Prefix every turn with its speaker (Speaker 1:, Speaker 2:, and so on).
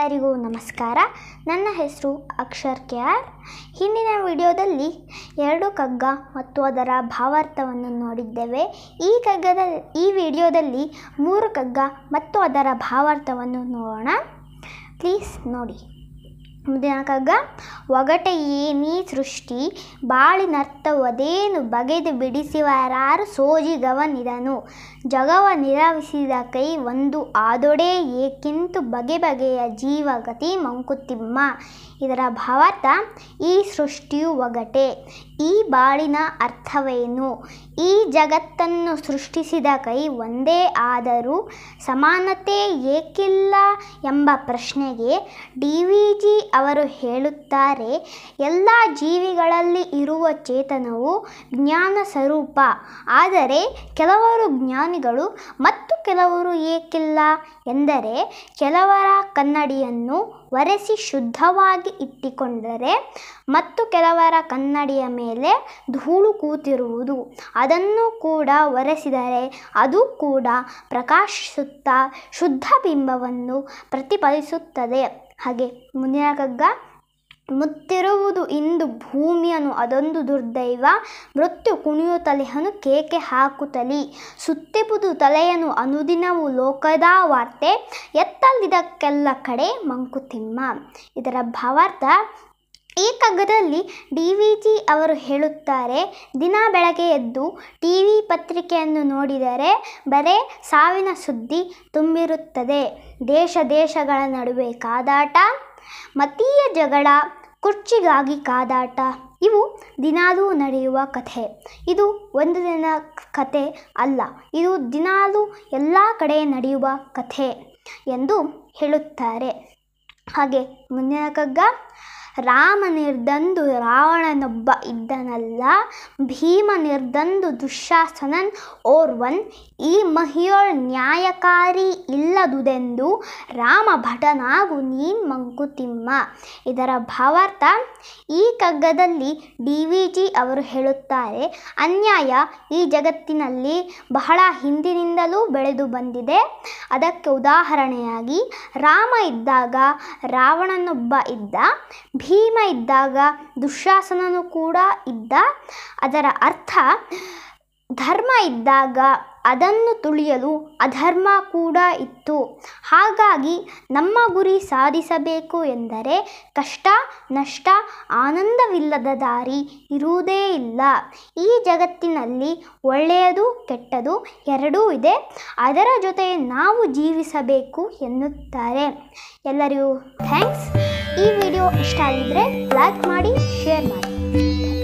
Speaker 1: ಎಲ್ಲರಿಗೂ ನಮಸ್ಕಾರ ನನ್ನ ಹೆಸರು ಅಕ್ಷರ್ ಕೆ ಆರ್ ಹಿಂದಿನ ವಿಡಿಯೋದಲ್ಲಿ ಎರಡು ಕಗ್ಗ ಮತ್ತು ಅದರ ಭಾವಾರ್ಥವನ್ನು ನೋಡಿದ್ದೇವೆ ಈ ಕಗ್ಗದ ಈ ವಿಡಿಯೋದಲ್ಲಿ ಮೂರು ಕಗ್ಗ ಮತ್ತು ಅದರ ಭಾವಾರ್ಥವನ್ನು ನೋಡೋಣ ಪ್ಲೀಸ್ ನೋಡಿ ದಿನಕಗ ನೀ ಸೃಷ್ಟಿ ನರ್ತವದೇನು ಬಗೆದು ಬಿಡಿಸಿವರಾರು ಸೋಜಿಗವನಿದನು ಜಗವ ನಿರವಿಸಿದ ಕೈ ಒಂದು ಆದೊಡೆ ಏಕೆಂತು ಬಗೆಯ ಜೀವಗತಿ ಮಂಕುತಿಮ್ಮ ಇದರ ಭಾವಾರ್ಥ ಈ ಸೃಷ್ಟಿಯು ಒಗಟೆ ಈ ಬಾಳಿನ ಅರ್ಥವೇನು ಈ ಜಗತ್ತನ್ನು ಸೃಷ್ಟಿಸಿದ ಕೈ ಒಂದೇ ಆದರೂ ಸಮಾನತೆ ಏಕಿಲ್ಲ ಎಂಬ ಪ್ರಶ್ನೆಗೆ ಡಿ ವಿ ಜಿ ಅವರು ಹೇಳುತ್ತಾರೆ ಎಲ್ಲ ಜೀವಿಗಳಲ್ಲಿ ಇರುವ ಚೇತನವು ಜ್ಞಾನ ಸ್ವರೂಪ ಆದರೆ ಕೆಲವರು ಜ್ಞಾನಿಗಳು ಮತ್ತು ಕೆಲವರು ಏಕಿಲ್ಲ ಎಂದರೆ ಕೆಲವರ ಕನ್ನಡಿಯನ್ನು ಒರೆಸಿ ಶುದ್ಧವಾಗಿ ಹಾಕಿ ಇಟ್ಟಿಕೊಂಡರೆ ಮತ್ತು ಕೆಲವರ ಕನ್ನಡಿಯ ಮೇಲೆ ಧೂಳು ಕೂತಿರುವುದು ಅದನ್ನು ಕೂಡ ಒರೆಸಿದರೆ ಅದು ಕೂಡ ಪ್ರಕಾಶಿಸುತ್ತಾ ಶುದ್ಧ ಬಿಂಬವನ್ನು ಪ್ರತಿಫಲಿಸುತ್ತದೆ ಹಾಗೆ ಮುಂದಿನ ಕಗ್ಗ ಮುತ್ತಿರುವುದು ಇಂದು ಭೂಮಿಯನು ಅದೊಂದು ದುರ್ದೈವ ಮೃತ್ಯು ತಲೆಹನು ಕೇಕೆ ಹಾಕುತ್ತಲಿ ಸುತ್ತಿಬುದು ತಲೆಯನು ಅನುದಿನವು ಲೋಕದ ವಾರ್ತೆ ಎತ್ತಲ್ಲಿದಕ್ಕೆಲ್ಲ ಕಡೆ ಮಂಕುತಿಮ್ಮ ಇದರ ಭಾವಾರ್ಥ ಈ ಕಗ್ಗದಲ್ಲಿ ಡಿ ವಿ ಜಿ ಅವರು ಹೇಳುತ್ತಾರೆ ದಿನ ಬೆಳಗ್ಗೆ ಎದ್ದು ಟಿ ವಿ ಪತ್ರಿಕೆಯನ್ನು ನೋಡಿದರೆ ಬರೇ ಸಾವಿನ ಸುದ್ದಿ ತುಂಬಿರುತ್ತದೆ ದೇಶ ದೇಶಗಳ ನಡುವೆ ಕಾದಾಟ ಮತೀಯ ಜಗಳ ಕುರ್ಚಿಗಾಗಿ ಕಾದಾಟ ಇವು ದಿನಾಲೂ ನಡೆಯುವ ಕಥೆ ಇದು ಒಂದು ದಿನ ಕಥೆ ಅಲ್ಲ ಇದು ದಿನಾಲೂ ಎಲ್ಲ ಕಡೆ ನಡೆಯುವ ಕಥೆ ಎಂದು ಹೇಳುತ್ತಾರೆ ಹಾಗೆ ಮುಂದಿನ ಕಗ್ಗ ರಾಮನಿರ್ದಂದು ರಾವಣನೊಬ್ಬ ಇದ್ದನಲ್ಲ ಭೀಮ ನಿರ್ದಂದು ದುಶಾಸನನ್ ಓರ್ವನ್ ಈ ಮಹಿಯೋಳ್ ನ್ಯಾಯಕಾರಿ ಇಲ್ಲದುದೆಂದು ರಾಮ ಭಟನಾಗು ನೀನ್ ಮಂಕುತಿಮ್ಮ ಇದರ ಭಾವಾರ್ಥ ಈ ಕಗ್ಗದಲ್ಲಿ ಡಿ ವಿ ಜಿ ಅವರು ಹೇಳುತ್ತಾರೆ ಅನ್ಯಾಯ ಈ ಜಗತ್ತಿನಲ್ಲಿ ಬಹಳ ಹಿಂದಿನಿಂದಲೂ ಬೆಳೆದು ಬಂದಿದೆ ಅದಕ್ಕೆ ಉದಾಹರಣೆಯಾಗಿ ರಾಮ ಇದ್ದಾಗ ರಾವಣನೊಬ್ಬ ಇದ್ದ ಭೀಮ ಇದ್ದಾಗ ದುಶಾಸನನು ಕೂಡ ಇದ್ದ ಅದರ ಅರ್ಥ ಧರ್ಮ ಇದ್ದಾಗ ಅದನ್ನು ತುಳಿಯಲು ಅಧರ್ಮ ಕೂಡ ಇತ್ತು ಹಾಗಾಗಿ ನಮ್ಮ ಗುರಿ ಸಾಧಿಸಬೇಕು ಎಂದರೆ ಕಷ್ಟ ನಷ್ಟ ಆನಂದವಿಲ್ಲದ ದಾರಿ ಇರುವುದೇ ಇಲ್ಲ ಈ ಜಗತ್ತಿನಲ್ಲಿ ಒಳ್ಳೆಯದು ಕೆಟ್ಟದು ಎರಡೂ ಇದೆ ಅದರ ಜೊತೆ ನಾವು ಜೀವಿಸಬೇಕು ಎನ್ನುತ್ತಾರೆ ಎಲ್ಲರಿಗೂ ಥ್ಯಾಂಕ್ಸ್ ಈ ವಿಡಿಯೋ ಇಷ್ಟ ಆಗಿದ್ರೆ ಲೈಕ್ ಮಾಡಿ ಶೇರ್ ಮಾಡಿ